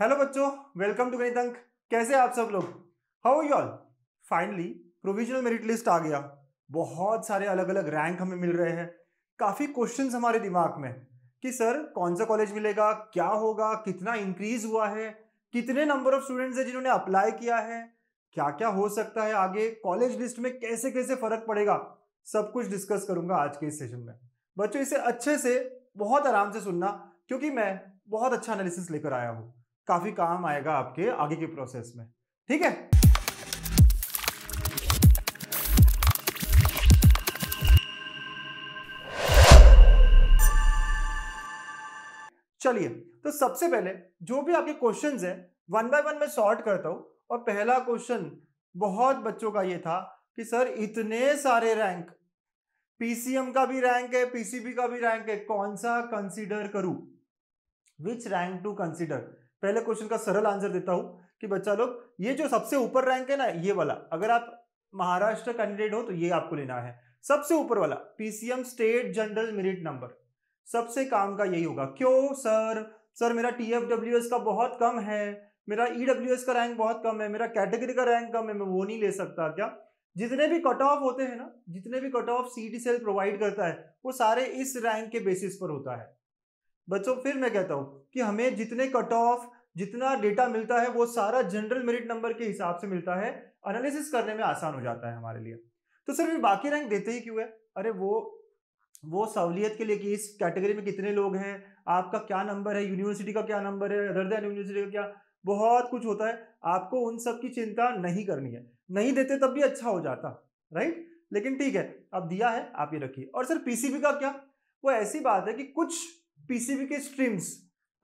Hello बच्चों welcome to गणित अंक कैसे आप सब लोग how you all finally provisional merit list आ गया बहुत सारे अलग अलग रैंक हमें मिल रहे हैं काफ़ी क्वेश्चंस हमारे दिमाग में कि सर कौन सा कॉलेज मिलेगा क्या होगा कितना इंक्रीज हुआ है कितने नंबर ऑफ स्टूडेंट्स हैं जिन्होंने अप्लाई किया है क्या क्या हो सकता है आगे कॉलेज लिस्ट में कैसे कैसे फर्क पड़ेगा सब कुछ डिस्कस करूंगा आज के इस सेशन में बच्चों इसे अच्छे से बहुत आराम से सुनना क्योंकि मैं बहुत अच्छा एनालिसिस लेकर आया हूँ काफी काम आएगा आपके आगे की प्रोसेस में ठीक है चलिए तो सबसे पहले जो भी आपके क्वेश्चंस है वन बाय वन में सॉर्ट करता हूं और पहला क्वेश्चन बहुत बच्चों का ये था कि सर इतने सारे रैंक पीसीएम का भी रैंक है पीसीबी का भी रैंक है कौन सा कंसीडर करूं विच रैंक टू कंसीडर पहले क्वेश्चन का सरल आंसर देता हूं कि बच्चा लोग ये जो सबसे ऊपर रैंक है ना ये वाला अगर आप महाराष्ट्र कैंडिडेट हो तो ये आपको लेना है सबसे ऊपर वाला PCM state general merit number सबसे काम का यही होगा क्यों सर सर मेरा टी का बहुत कम है मेरा ई e का रैंक बहुत कम है मेरा कैटेगरी का रैंक कम है मैं वो नहीं ले सकता क्या जितने भी कट ऑफ होते हैं ना जितने भी cut off CET cell provide करता है वो सारे इस रैंक के बेसिस पर होता है बच्चों फिर मैं कहता हूँ कि हमें जितने कट ऑफ जितना डेटा मिलता है वो सारा जनरल मेरिट नंबर के हिसाब से मिलता है एनालिसिस करने में आसान हो जाता है हमारे लिए तो सर फिर बाकी रैंक देते ही क्यों है अरे वो वो सहूलियत के लिए कि इस कैटेगरी में कितने लोग हैं आपका क्या नंबर है यूनिवर्सिटी का क्या नंबर है अदर देन यूनिवर्सिटी का क्या बहुत कुछ होता है आपको उन सब की चिंता नहीं करनी है नहीं देते तब भी अच्छा हो जाता राइट लेकिन ठीक है अब दिया है आप ये रखिए और सर पीसीबी का क्या वो ऐसी बात है कि कुछ पीसीबी के स्ट्रीम्स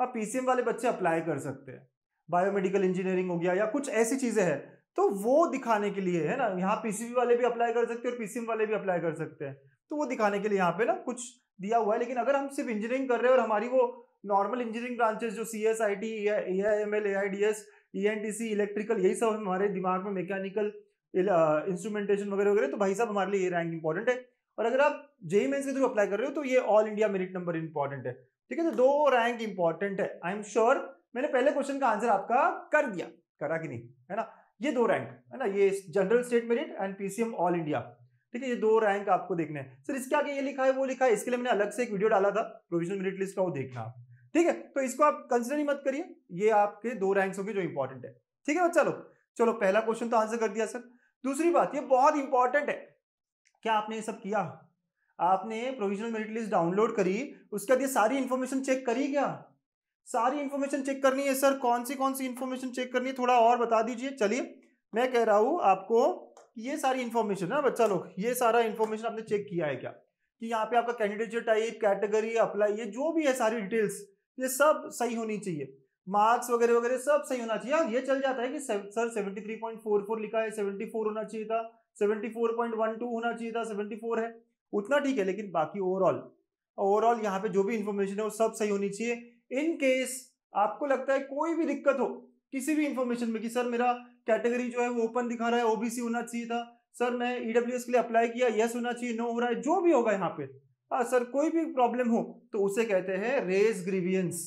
आप पीसीएम वाले बच्चे अप्लाई कर सकते हैं बायोमेडिकल इंजीनियरिंग हो गया या कुछ ऐसी चीजें हैं तो वो दिखाने के लिए है ना यहाँ पीसीबी वाले भी अप्लाई कर सकते हैं और पीसीएम वाले भी अप्लाई कर सकते हैं तो वो दिखाने के लिए यहाँ पे ना कुछ दिया हुआ है लेकिन अगर हम सिर्फ इंजीनियरिंग कर रहे हैं और हमारी वो नॉर्मल इंजीनियरिंग ब्रांचेस जो C S I T A I M L A I D S E N T C electrical यही सब हमारे दिमाग में मैकेनिकल इंस्ट्रूमेंटेशन वगैरह वगैरह तो भाई साहब हमारे लिए ये रैंक इंपॉर्टेंट है और अगर आप जेई मेन्स e e के थ्रू अप्लाई कर रहे हो तो ये all India merit number important है ठीक है तो दो रैंक इंपॉर्टेंट है आई एम श्योर मैंने पहले क्वेश्चन का आंसर आपका कर दिया करा कि नहीं है ना ये दो रैंक है ना ये general state merit and PCM all India ठीक है ये दो रैंक आपको देखने हैं सर इसके आगे ये लिखा है वो लिखा है इसके लिए मैंने अलग से एक वीडियो डाला था प्रोविजनल मेरिट लिस्ट का वो देखना ठीक है तो इसको आप कंसिडर ही मत करिए ये आपके दो रैंक होंगे जो इंपॉर्टेंट है ठीक है चलो चलो पहला क्वेश्चन तो आंसर कर दिया सर दूसरी बात ये बहुत इंपॉर्टेंट है क्या आपने ये सब किया आपने प्रोविजनल मेरिट लिस्ट डाउनलोड करी उसके बाद ये सारी इन्फॉर्मेशन चेक करी क्या सारी इन्फॉर्मेशन चेक करनी है सर कौन सी कौन सी इन्फॉर्मेशन चेक करनी है थोड़ा और बता दीजिए चलिए मैं कह रहा हूँ आपको ये सारी इन्फॉर्मेशन है बच्चा लोग ये सारा इन्फॉर्मेशन आपने चेक किया है क्या कि यहाँ पे आपका कैंडिडेट टाइप कैटेगरी अप्लाई ये जो भी है सारी डिटेल्स ये सब सही होनी चाहिए मार्क्स वगैरह वगैरह सब सही होना चाहिए हाँ ये चल जाता है कि सर 73.44 लिखा है 74 होना चाहिए था 74.12 होना चाहिए था 74 है उतना ठीक है लेकिन बाकी ओवरऑल ओवरऑल यहाँ पे जो भी इंफॉर्मेशन है वो सब सही होनी चाहिए इन केस आपको लगता है कोई भी दिक्कत हो किसी भी इंफॉर्मेशन में कि सर मेरा कैटेगरी जो है वो ओपन दिखा रहा है ओबीसी होना चाहिए था सर मैं ईडब्ल्यू e के लिए अप्लाई किया यस होना चाहिए नो हो रहा है जो भी होगा यहाँ पे आ, हाँ सर कोई भी प्रॉब्लम हो तो उसे कहते हैं रेज ग्रीवियंस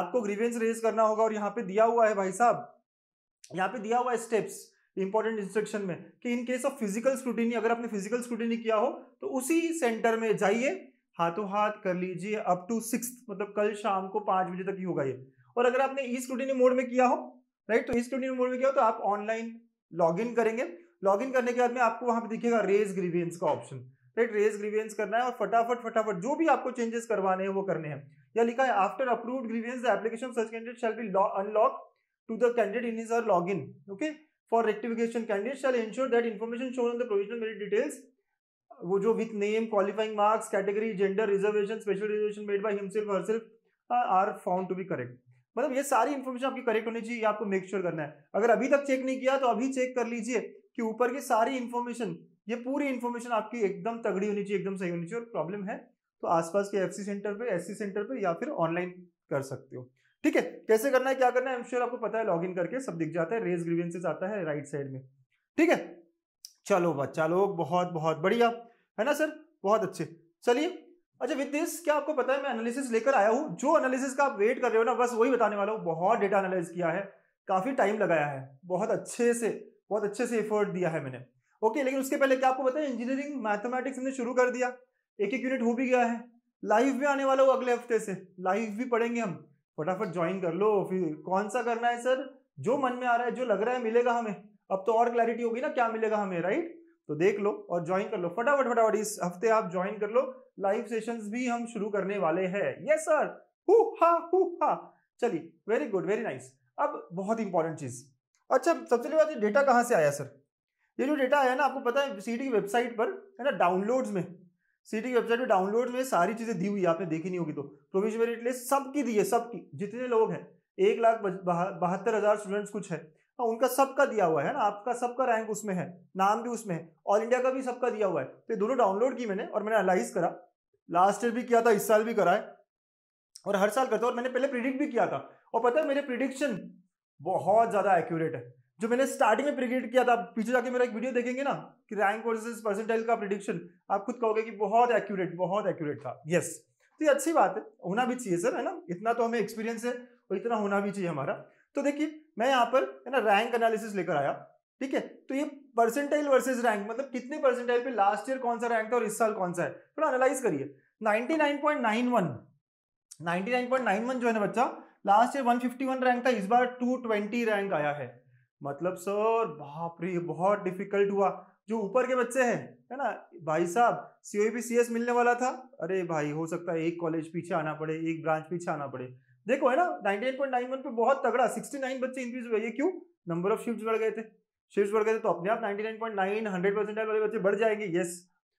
आपको ग्रीवियंस रेज करना होगा और यहाँ पे दिया हुआ है भाई साहब यहाँ पे दिया हुआ है स्टेप्स इंपॉर्टेंट इंस्ट्रक्शन में कि in case of physical scrutiny अगर आपने फिजिकल स्क्रूटिनी किया हो तो उसी सेंटर में जाइए हाथों हाथ कर लीजिए अप टू सिक्स मतलब कल शाम को पांच बजे तक ही होगा ये और अगर आपने ई स्क्रूटिनी मोड में किया हो राइट तो ई स्क्रूटिनी मोड में किया हो तो आप ऑनलाइन लॉग इन करेंगे लॉग इन करने के बाद में आपको वहां पर दिखेगा रेज ग्रीवियंस का ऑप्शन राइट रेज ग्रीवियंस करना है और फटाफट फटाफट जो भी आपको चेंजेस करवाने हैं वो करने हैं या लिखा है after approved grievance the application such candidate shall be unlock to the candidate in his her login okay for rectification candidates shall ensure that information shown on the provisional merit details वो जो with name qualifying marks category gender reservation special reservation made by himself herself are found to be correct मतलब ये सारी information आपकी correct होनी चाहिए आपको make sure sure करना है अगर अभी तक चेक नहीं किया तो अभी चेक कर लीजिए कि ऊपर की सारी इन्फॉर्मेशन ये पूरी इन्फॉर्मेशन आपकी एकदम तगड़ी होनी चाहिए एकदम सही होनी चाहिए और प्रॉब्लम है तो आसपास के एफसी सेंटर पे एससी सेंटर पे या फिर ऑनलाइन कर सकते हो ठीक है कैसे करना है क्या करना है आपको पता है लॉग इन करके सब दिख जाता है रेज ग्रीवेंसेस आता है राइट साइड में ठीक है चलो बच्चा लोग बहुत बहुत बढ़िया है ना सर बहुत अच्छे चलिए अच्छा विद दिस क्या आपको पता है मैं एनालिसिस लेकर आया हूँ जो एनालिसिस का आप वेट कर रहे हो ना बस वही बताने वाला हूँ बहुत डेटा एनालिस किया है काफी टाइम लगाया है बहुत अच्छे से बहुत अच्छे से एफर्ट दिया है मैंने ओके लेकिन उसके पहले क्या आपको पता है इंजीनियरिंग मैथमेटिक्स हमने शुरू कर दिया एक एक यूनिट हो भी गया है लाइव भी आने वाला हो अगले हफ्ते से लाइव भी पढ़ेंगे हम फटाफट ज्वाइन कर लो फिर कौन सा करना है सर जो मन में आ रहा है जो लग रहा है मिलेगा हमें अब तो और क्लैरिटी होगी ना क्या मिलेगा हमें राइट तो देख लो और ज्वाइन कर लो फटाफट फटाफट इस हफ्ते आप ज्वाइन कर लो लाइव सेशंस भी हम शुरू करने वाले हैं यस सर हु हा हु हा चलिए वेरी गुड वेरी नाइस अब बहुत इंपॉर्टेंट चीज अच्छा सबसे पहले बात डेटा कहाँ से आया सर ये जो डेटा आया ना आपको पता है सीडी वेबसाइट पर है ना डाउनलोड्स में सिटी की वेबसाइट पे डाउनलोड में सारी चीजें दी हुई है आपने देखी नहीं होगी तो प्रोविजनरी लिस्ट सबकी दी है सबकी जितने लोग हैं एक लाख बहत्तर हजार स्टूडेंट्स कुछ है हाँ उनका सबका दिया हुआ है ना आपका सबका रैंक उसमें है नाम भी उसमें है ऑल इंडिया का भी सबका दिया हुआ है तो दोनों डाउनलोड की मैंने और मैंने एनालाइज करा लास्ट ईयर भी किया था इस साल भी करा है और हर साल करता और मैंने पहले प्रिडिक्ट भी किया था और पता है मेरे प्रिडिक्शन बहुत ज्यादा एक्यूरेट है जो मैंने स्टार्टिंग में प्रिडिक्ट किया था पीछे जाके मेरा एक वीडियो देखेंगे ना कि रैंक वर्सेस परसेंटाइल का प्रिडिक्शन आप खुद कहोगे कि बहुत एक्यूरेट बहुत एक्यूरेट था यस yes. तो ये अच्छी बात है होना भी चाहिए सर है ना इतना तो हमें एक्सपीरियंस है और इतना होना भी चाहिए हमारा तो देखिए मैं यहाँ पर है ना रैंक एनालिसिस लेकर आया ठीक है तो ये परसेंटाइल वर्सेज रैंक मतलब कितने परसेंटाइल पे लास्ट ईयर कौन सा रैंक था और इस साल कौन सा है थोड़ा एनालाइज करिए नाइनटी नाइन जो है ना बच्चा लास्ट ईयर 151 रैंक था इस बार 220 रैंक आया है मतलब सर बाप रे बहुत डिफिकल्ट हुआ जो ऊपर के बच्चे हैं है ना भाई साहब सीओ पी सी एस मिलने वाला था अरे भाई हो सकता है एक कॉलेज पीछे आना पड़े एक ब्रांच पीछे आना पड़े देखो है ना वन पे बहुत तगड़ा नाइन बच्चे इंक्रीज हुए क्यों नंबर ऑफ शिफ्ट बढ़ गए थे शिफ्ट बढ़ गए थे तो अपने आप नाइन हंड्रेड परसेंट वाले बच्चे बढ़ जाएंगे ये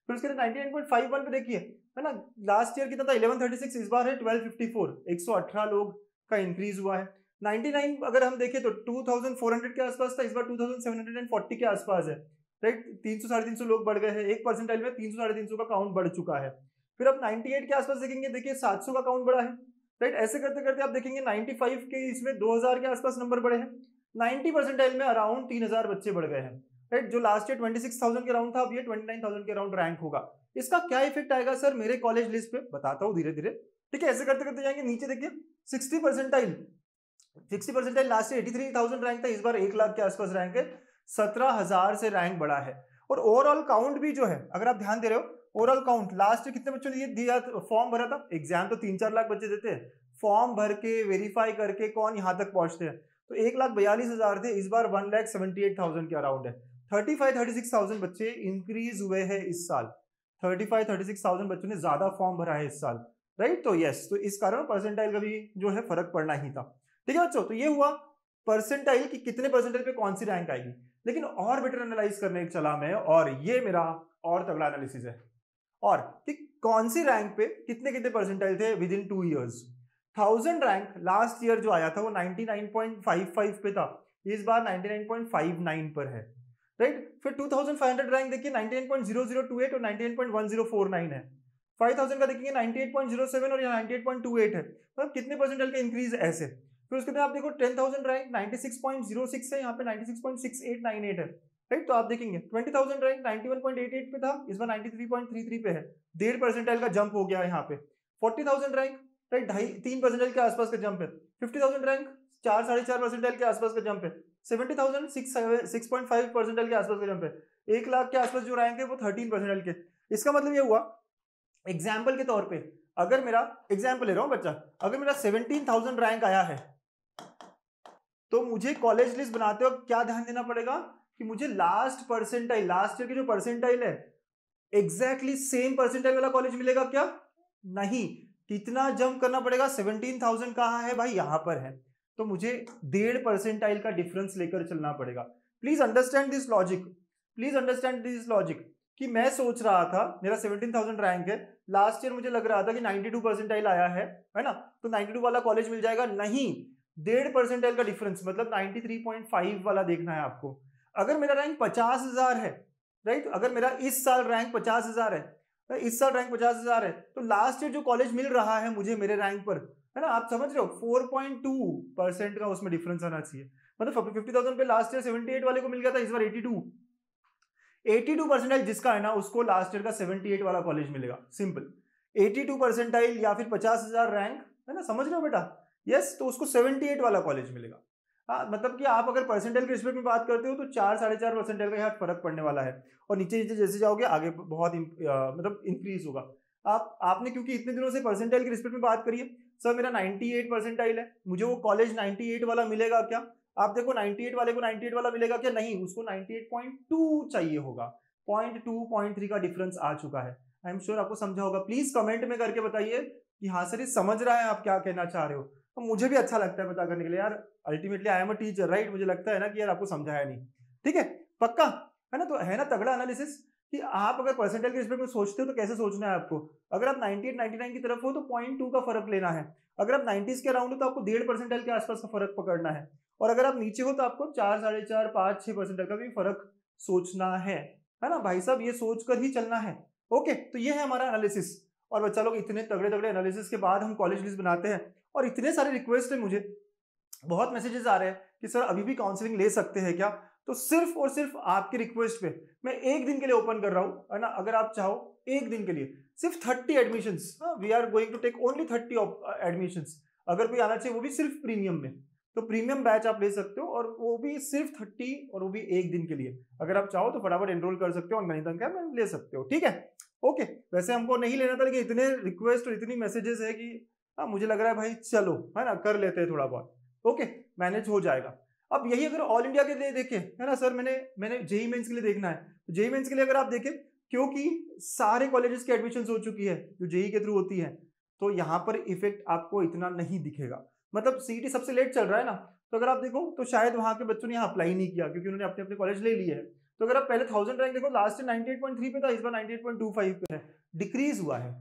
फिर उसके नाइनटी पे देखिए है ना लास्ट ईयर कितना था इलेवन सिक्स इस बार है ट्वेल्व फिफ्टी फोर एक सौ अठारह लोग का इंक्रीज हुआ है 99 अगर हम देखें तो 2400 के आसपास था इस बार 2740 के आसपास है राइट तीन सौ साढ़े तीन सौ लोग बढ़ गए हैं एक परसेंटाइल में तीन सौ साढ़े तीन सौ का काउंट बढ़ चुका है फिर आप 98 के आसपास देखेंगे देखिए 700 का काउंट बढ़ा है राइट ऐसे करते करते आप देखेंगे 95 के इसमें 2000 के आसपास नंबर बढ़े हैं नाइन्टी परसेंटाइल में अराउंड तीन बच्चे बढ़ गए हैं राइट जो लास्ट ईयर ट्वेंटी के अराउंड था अब ये ट्वेंटी के अराउंड रैंक होगा इसका क्या इफेक्ट आएगा सर मेरे कॉलेज लिस्ट पर बताता हूँ धीरे धीरे ठीक है ऐसे करते करते जाएंगे नीचे देखिए sixty percentile sixty percentile last year eighty three thousand rank था इस बार एक लाख के आसपास रैंक है सत्रह हजार से रैंक बढ़ा है और ओवरऑल काउंट भी जो है अगर आप ध्यान दे रहे हो ओवरऑल काउंट लास्ट ईयर कितने बच्चों ने ये दिया फॉर्म भरा था एग्जाम तो तीन चार लाख बच्चे देते हैं फॉर्म भर के वेरीफाई करके कौन यहाँ तक पहुंचते हैं तो एक लाख बयालीस हजार थे इस बार one lakh seventy eight thousand के अराउंड है thirty five thirty six thousand बच्चे इंक्रीज हुए हैं इस साल thirty five thirty six thousand बच्चों ने ज्यादा फॉर्म भरा है इस साल राइट तो यस तो इस कारण परसेंटाइल का भी जो है फर्क पड़ना ही था ठीक है बच्चों तो ये हुआ परसेंटाइल कि कितने परसेंटाइल पे कौन सी रैंक आएगी लेकिन और बेटर एनालाइज करने चला मैं और ये मेरा और तगड़ा एनालिसिस है और कि कौन सी रैंक पे कितने कितने परसेंटाइल थे within two years thousand rank last year जो आया था वो 99.55 पे था इस बार 99.59 पर है राइट फिर 2500 रैंक देखिए 99.0028 और 98.1049 है 5000 का देखेंगे 98.07 और 98.28 है मतलब तो कितने परसेंटाइल का इंक्रीज ऐसे फिर उसके बाद आप देखो ten thousand rank ninety six point zero six है यहाँ पे ninety six point six eight nine eight है राइट तो आप देखेंगे twenty thousand rank ninety one point eight eight पे था इस बार ninety three point three three पे है डेढ़ परसेंटाइल का जंप हो गया यहाँ पे फोर्टी थाउजेंड रैंक राइट ढाई तीन परसेंटाइल के आसपास का जंप है फिफ्टी थाउजेंड रैंक चार साढ़े चार परसेंटाइल के आसपास का जंप है seventy thousand six six point five percentile के आसपास का जंप है एक लाख के आसपास जो रैंक है वो थर्टीन परसेंटाइल के इसका मतलब ये हुआ एग्जाम्पल के तौर पर अगर मेरा एग्जाम्पल ले रहा हूँ बच्चा अगर मेरा सेवेंटीन थाउजेंड रैंक आया है तो मुझे कॉलेज लिस्ट बनाते वक्त क्या ध्यान देना पड़ेगा कि मुझे लास्ट परसेंटाइल लास्ट ईयर की जो परसेंटाइल है एग्जैक्टली सेम परसेंटाइल वाला कॉलेज मिलेगा क्या नहीं कितना जंप करना पड़ेगा सेवनटीन थाउजेंड कहाँ है भाई यहां पर है तो मुझे डेढ़ परसेंटाइल का डिफरेंस लेकर चलना पड़ेगा please understand this logic please understand this logic कि मैं सोच रहा था मेरा सेवनटीन थाउजेंड रैंक है लास्ट ईयर मुझे लग रहा था कि नाइनटी टू परसेंटाइल आया है है ना तो नाइनटी टू वाला कॉलेज मिल जाएगा नहीं डेढ़ परसेंटाइल का डिफरेंस मतलब 93.5 वाला देखना है आपको अगर मेरा रैंक पचास हजार है राइट अगर मेरा इस साल रैंक पचास हजार है तो इस साल रैंक पचास हजार है तो लास्ट ईयर जो कॉलेज मिल रहा है मुझे मेरे रैंक पर है ना आप समझ रहे हो फोर परसेंट का उसमें डिफरेंस आना चाहिए मतलब फिफ्टी थाउजेंड पे लास्ट ईयर सेवेंटी वाले को मिल गया था इस बार एटी टू एटी जिसका है ना उसको लास्ट ईयर का सेवेंटी वाला कॉलेज मिलेगा सिंपल एटी टू या फिर पचास रैंक है ना समझ रहे हो बेटा यस तो उसको सेवेंटी एट वाला कॉलेज मिलेगा हाँ मतलब कि आप अगर परसेंटेज के रिस्पेक्ट में बात करते हो तो चार साढ़े चार परसेंटेज का यहाँ फर्क पड़ने वाला है और नीचे नीचे जैसे जाओगे आगे बहुत आ, मतलब इंक्रीज होगा आप आपने क्योंकि इतने दिनों से परसेंटेज के रिस्पेक्ट में बात करी है सर मेरा 98 परसेंटाइल है मुझे वो कॉलेज 98 वाला मिलेगा क्या आप देखो 98 वाले को 98 वाला मिलेगा क्या नहीं उसको 98.2 चाहिए होगा पॉइंट टू पॉइंट थ्री का डिफरेंस आ चुका है आई एम श्योर आपको समझा होगा प्लीज कमेंट में करके बताइए कि हाँ सर ये समझ रहा है आप क्या कहना चाह रहे हो तो मुझे भी अच्छा लगता है पता करने के लिए यार ultimately I am a teacher right मुझे लगता है ना कि यार आपको समझाया नहीं ठीक है पक्का है ना तो है ना तगड़ा एनालिसिस कि आप अगर परसेंटेज के रिस्पेक्ट में सोचते हो तो कैसे सोचना है आपको अगर आप 98 99 की तरफ हो तो पॉइंट टू का फर्क लेना है अगर आप 90s के अराउंड हो तो आपको डेढ़ परसेंटेज के आसपास का फर्क पकड़ना है और अगर आप नीचे हो तो आपको चार साढ़े चार पाँच छः परसेंटेज का भी फर्क सोचना है है ना भाई साहब ये सोच कर ही चलना है ओके तो ये है हमारा एनालिसिस और बच्चा लोग इतने तगड़े तगड़े एनालिसिस के बाद हम कॉलेज लिस्ट बनाते हैं और इतने सारे रिक्वेस्ट है मुझे बहुत मैसेजेस आ रहे हैं कि सर अभी भी काउंसलिंग ले सकते हैं क्या तो सिर्फ और सिर्फ आपकी रिक्वेस्ट पे मैं एक दिन के लिए ओपन कर रहा हूँ है ना अगर आप चाहो एक दिन के लिए सिर्फ thirty admission we are going to take only thirty admission अगर कोई आना चाहिए वो भी सिर्फ प्रीमियम में तो प्रीमियम बैच आप ले सकते हो और वो भी सिर्फ थर्टी और वो भी एक दिन के लिए अगर आप चाहो तो फटाफट एनरोल कर सकते हो और मैनीतन का ले सकते हो ठीक है ओके वैसे हमको नहीं लेना था लेकिन इतने रिक्वेस्ट और इतनी मैसेजेस है कि हाँ मुझे लग रहा है भाई चलो है ना कर लेते हैं थोड़ा बहुत ओके मैनेज हो जाएगा अब यही अगर ऑल इंडिया के लिए देखें है ना सर मैंने मैंने जेई मेन्स e e के लिए देखना है जेई तो मेन्स e के लिए अगर आप देखें क्योंकि सारे कॉलेजेस की एडमिशन हो चुकी है जो जेई के थ्रू होती है तो यहाँ पर इफेक्ट आपको इतना नहीं दिखेगा मतलब सीईटी सबसे लेट चल रहा है ना तो अगर आप देखो तो शायद वहाँ के बच्चों ने यहाँ अप्लाई नहीं किया क्योंकि उन्होंने अपने अपने कॉलेज ले लिए है तो अगर आप पहले थाउजेंड रैंक देखो लास्ट पॉइंट थ्री पे था इस बार ninety eight point two five पे है डिक्रीज हुआ है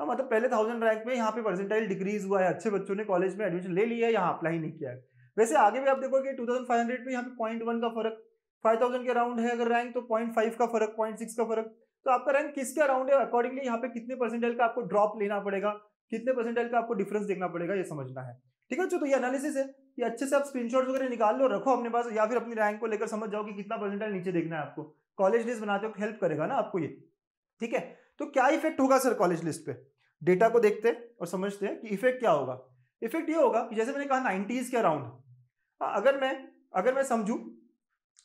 हाँ मतलब पहले थाउजेंड रैंक में यहाँ पे परसेंटाइल डिक्रीज हुआ है अच्छे बच्चों ने कॉलेज में एडमिशन ले लिया है यहाँ अप्लाई नहीं किया है वैसे आगे भी आप देखोगे टू थाउजेंड फाइव हंड्रेड में यहाँ पे पॉइंट वन का फर्क फाइव थाउजेंड के अराउंड है अगर रैंक तो पॉइंट फाइव का फर्क पॉइंट सिक्स का फर्क तो आपका रैंक किसके अराउंड है अकॉर्डिंगली यहाँ पे कितने परसेंटाइल का आपको ड्रॉप लेना पड़ेगा कितने परसेंटाइल का आपको डिफरेंस देखना पड़ेगा ये समझना है ठीक है जो तो ये एनालिसिस है कि अच्छे से आप स्क्रीनशॉट्स वगैरह निकाल लो रखो अपने पास या फिर अपनी रैंक को लेकर समझ जाओ कि कितना परसेंटाइल नीचे देखना है आपको कॉलेज डेज बनाते हो हेल्प करेगा ना आपको ये ठीक है तो क्या इफेक्ट होगा सर कॉलेज लिस्ट पे डेटा को देखते हैं और समझते हैं कि इफेक्ट क्या होगा इफेक्ट ये होगा कि जैसे मैंने कहा नाइन्टीज के अराउंड हाँ, अगर मैं अगर मैं समझू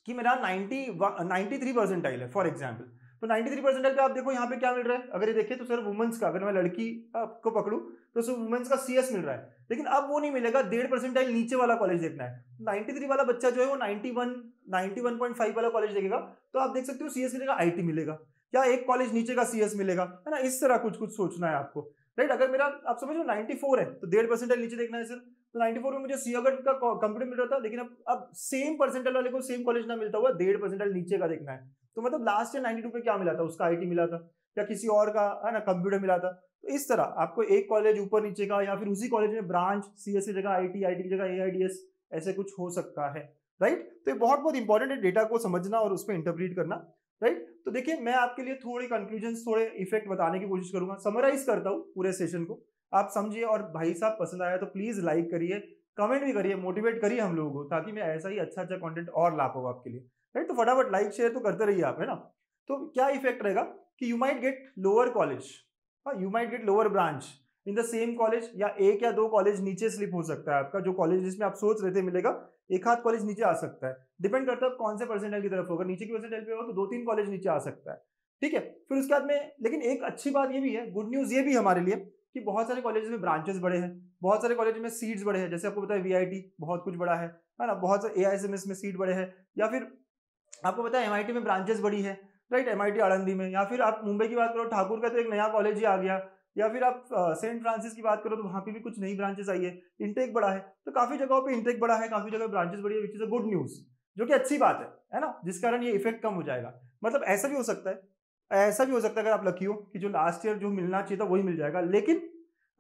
कि मेरा नाइन्टी नाइन्टी थ्री परसेंटाइल है फॉर एग्जाम्पल तो नाइन्टी थ्री परसेंटाइल पर आप देखो यहाँ पे क्या मिल रहा है अगर ये देखें तो सर वुमेंस का अगर मैं लड़की को पकड़ू तो सर वुमेंस का सीएस मिल रहा है लेकिन अब वो नहीं मिलेगा डेढ़ परसेंटाइल नीचे वाला कॉलेज देखना है नाइन्टी थ्री वाला बच्चा जो है वो ninety one ninety one point five वाला कॉलेज देखेगा तो आप देख सकते हो सीएस मिलेगा आईटी मिलेगा या एक कॉलेज नीचे का सीएस मिलेगा है ना इस तरह कुछ कुछ सोचना है आपको राइट अगर मेरा आप समझ लो नाइन्टी फोर है तो डेढ़ परसेंटेज नीचे देखना है सर तो नाइन्टी फोर में मुझे सी अगर का कंप्यूटर मिल रहा था लेकिन अब अब सेम परसेंटेज वाले को सेम कॉलेज ना मिलता हुआ डेढ़ परसेंटेज नीचे का देखना है तो मतलब लास्ट ईयर नाइन्टी टू पे क्या मिला था उसका आई मिला था या किसी और का है ना कंप्यूटर मिला था तो इस तरह आपको एक कॉलेज ऊपर नीचे का या फिर उसी कॉलेज में ब्रांच सी एस जगह आई टी आई टी की जगह ए आई डी एस ऐसे कुछ हो सकता है राइट तो ये बहुत बहुत इंपॉर्टेंट है डेटा को समझना और उस पर इंटरप्रीट करना राइट तो देखिए मैं आपके लिए थोड़े कंक्लूजन थोड़े इफेक्ट बताने की कोशिश करूंगा समराइज करता हूँ पूरे सेशन को आप समझिए और भाई साहब पसंद आया तो प्लीज लाइक करिए कमेंट भी करिए मोटिवेट करिए हम लोगों को ताकि मैं ऐसा ही अच्छा अच्छा कंटेंट और ला पाऊँ आपके लिए राइट तो फटाफट लाइक शेयर तो करते रहिए आप है ना तो क्या इफेक्ट रहेगा कि you might get lower college you might get lower branch in the same college या एक या दो कॉलेज नीचे स्लिप हो सकता है आपका जो कॉलेज जिसमें आप सोच रहे थे मिलेगा एक हाथ कॉलेज नीचे आ सकता है डिपेंड करता है कौन से परसेंटेज की तरफ होगा नीचे की परसेंटेज पे हो तो दो तीन कॉलेज नीचे आ सकता है ठीक है फिर उसके बाद में लेकिन एक अच्छी बात ये भी है गुड न्यूज़ ये भी हमारे लिए कि बहुत सारे कॉलेज में ब्रांचेस बड़े हैं बहुत सारे कॉलेज में सीट्स बड़े हैं जैसे आपको पता है वीआईटी बहुत कुछ बड़ा है है ना बहुत सारे एआईसीएमएस में सीट बड़े हैं या फिर आपको पता है एमआईटी में ब्रांचेस बड़ी है राइट एमआईटी आनंदी में या फिर आप मुंबई की बात करो ठाकुर का तो एक नया कॉलेज ही आ गया या फिर आप सेंट फ्रांसिस की बात करो तो वहां पे भी कुछ नई ब्रांचेस आई है इंटेक बड़ा है तो काफी जगहों पे इंटेक बड़ा है काफी जगह ब्रांचेस बढ़ी है which is a good news जो कि अच्छी बात है है ना जिस कारण ये इफेक्ट कम हो जाएगा मतलब ऐसा भी हो सकता है ऐसा भी हो सकता है अगर आप लकी हो कि जो लास्ट ईयर जो मिलना चाहिए था वही मिल जाएगा लेकिन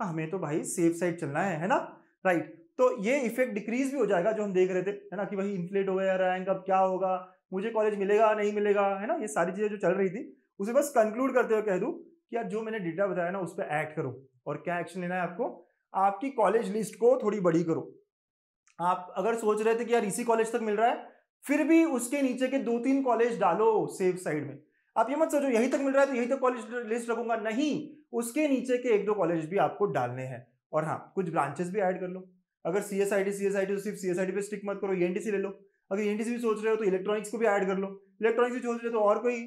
हमें तो भाई सेफ साइड चलना है है ना राइट तो ये इफेक्ट डिक्रीज भी हो जाएगा जो हम देख रहे थे है ना कि भाई इन्फ्लेट हो गया रैंक अब क्या होगा मुझे कॉलेज मिलेगा नहीं मिलेगा है ना ये सारी चीजें जो चल रही थी उसे बस कंक्लूड करते हुए कह दूँ कि यार जो मैंने डेटा बताया ना उस पर एक्ट करो और क्या एक्शन लेना है आपको आपकी कॉलेज लिस्ट को थोड़ी बड़ी करो आप अगर सोच रहे थे कि यार इसी कॉलेज तक मिल रहा है फिर भी उसके नीचे के दो तीन कॉलेज डालो सेफ साइड में आप ये मत सोचो यहीं तक मिल रहा है तो यहीं तक कॉलेज लिस्ट रखूंगा नहीं उसके नीचे के एक दो कॉलेज भी आपको डालने हैं और हाँ कुछ ब्रांचेस भी ऐड कर लो अगर C S I T C S I T तो सिर्फ C S I T stick मत करो एन e ले लो अगर एन e भी सोच रहे हो तो इलेक्ट्रॉनिक्स को भी ऐड कर लो इलेक्ट्रॉनिक्स भी सोच रहे हो तो और कोई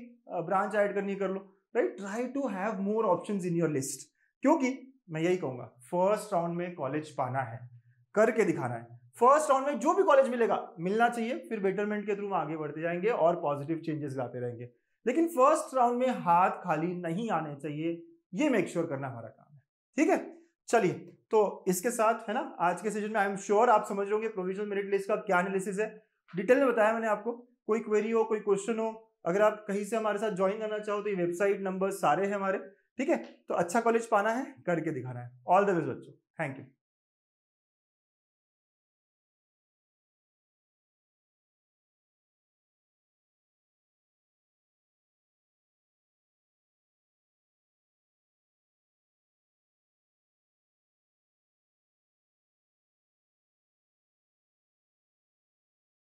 ब्रांच ऐड करनी कर लो right try to have more option in your list क्योंकि मैं यही कहूंगा फर्स्ट राउंड में कॉलेज पाना है करके दिखाना है फर्स्ट राउंड में जो भी कॉलेज मिलेगा मिलना चाहिए फिर बेटरमेंट के थ्रू आगे बढ़ते जाएंगे और पॉजिटिव चेंजेस लाते रहेंगे लेकिन फर्स्ट राउंड में हाथ खाली नहीं आने चाहिए ये मेक श्योर sure करना हमारा काम है ठीक है चलिए तो इसके साथ है ना आज के सेशन में आई एम श्योर आप समझ रहे होंगे प्रोविजनल मेरिट लिस्ट का क्या एनालिसिस है डिटेल में बताया मैंने आपको कोई क्वेरी हो कोई क्वेश्चन हो अगर आप कहीं से हमारे साथ ज्वाइन करना चाहो तो ये वेबसाइट नंबर सारे हैं हमारे ठीक है तो अच्छा कॉलेज पाना है करके दिखाना है ऑल द बेस्ट बच्चों थैंक यू